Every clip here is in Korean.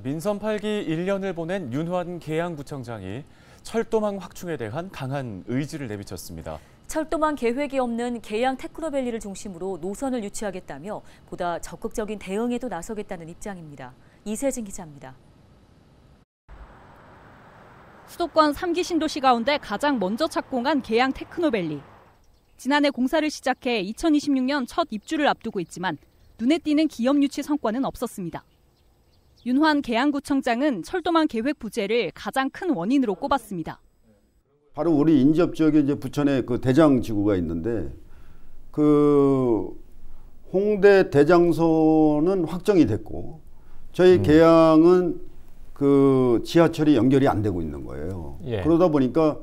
민선 8기 1년을 보낸 윤환 계양구청장이 철도망 확충에 대한 강한 의지를 내비쳤습니다. 철도망 계획이 없는 계양 테크노밸리를 중심으로 노선을 유치하겠다며 보다 적극적인 대응에도 나서겠다는 입장입니다. 이세진 기자입니다. 수도권 3기 신도시 가운데 가장 먼저 착공한 계양 테크노밸리. 지난해 공사를 시작해 2026년 첫 입주를 앞두고 있지만 눈에 띄는 기업 유치 성과는 없었습니다. 윤환 계양구청장은 철도망 계획 부재를 가장 큰 원인으로 꼽았습니다. 바로 우리 인접 지역에 이제 부천에 그 대장 지구가 있는데 그 홍대 대장선은 확정이 됐고 저희 음. 계양은 그 지하철이 연결이 안 되고 있는 거예요. 예. 그러다 보니까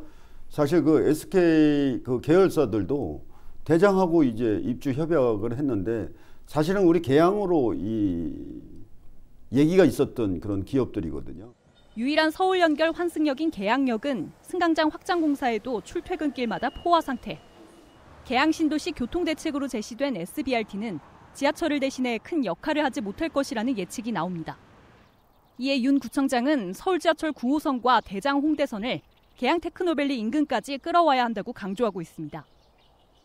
사실 그 SK 그 계열사들도 대장하고 이제 입주 협약을 했는데 사실은 우리 계양으로 이 얘기가 있었던 그런 기업들이거든요. 유일한 서울 연결 환승역인 계양역은 승강장 확장 공사에도 출퇴근길마다 포화 상태. 계양 신도시 교통 대책으로 제시된 SBRT는 지하철을 대신해 큰 역할을 하지 못할 것이라는 예측이 나옵니다. 이에 윤 구청장은 서울 지하철 9호선과 대장 홍대선을 계양 테크노밸리 인근까지 끌어와야 한다고 강조하고 있습니다.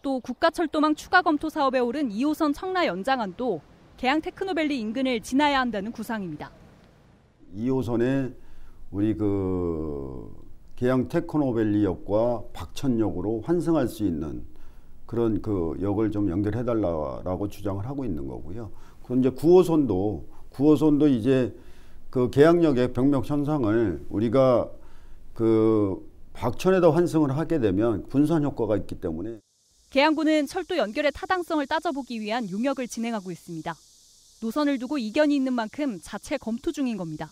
또 국가철도망 추가 검토 사업에 오른 2호선 청라 연장안도 계양 테크노밸리 인근을 지나야 한다는 구상입니다. 2호선에 우리 그 개항 테크노밸리역과 박천역으로 환승할 수 있는 그런 그 역을 좀 연결해 달라고 주장을 하고 있는 거고요. 그럼 이제 9호선도 9호선도 이제 그 계양역의 병력 현상을 우리가 그 박천에다 환승을 하게 되면 분산 효과가 있기 때문에 계양구는 철도 연결의 타당성을 따져보기 위한 용역을 진행하고 있습니다. 노선을 두고 이견이 있는 만큼 자체 검토 중인 겁니다.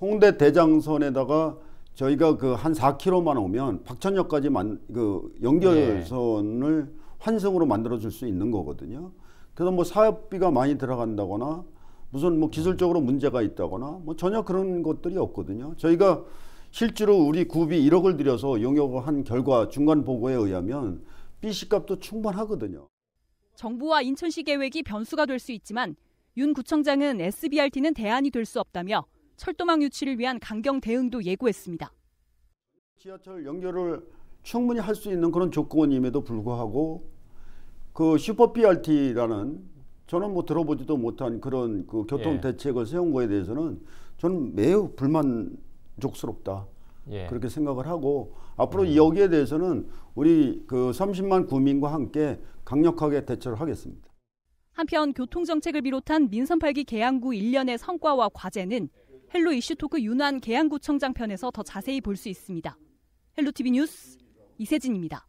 홍대 대장선에다가 저희가 그 한 4km만 오면 박천역까지 만, 그 연결선을 네. 환승으로 만들어줄 수 있는 거거든요. 그래서 뭐 사업비가 많이 들어간다거나 무슨 뭐 기술적으로 문제가 있다거나 뭐 전혀 그런 것들이 없거든요. 저희가 실제로 우리 구비 1억을 들여서 용역을 한 결과 중간 보고에 의하면 BC 값도 충분하거든요. 정부와 인천시 계획이 변수가 될 수 있지만 윤 구청장은 SBRT는 대안이 될 수 없다며 철도망 유치를 위한 강경 대응도 예고했습니다. 지하철 연결을 충분히 할 수 있는 그런 조건임에도 불구하고 그 슈퍼 BRT라는 저는 뭐 들어보지도 못한 그런 그 교통 예. 대책을 예. 세운 거에 대해서는 저는 매우 불만족스럽다 예. 그렇게 생각을 하고 앞으로 여기에 대해서는 우리 그 30만 구민과 함께 강력하게 대처를 하겠습니다. 한편 교통정책을 비롯한 민선 8기 계양구 1년의 성과와 과제는 헬로 이슈토크 윤한 계양구청장 편에서 더 자세히 볼 수 있습니다. 헬로TV 뉴스 이세진입니다.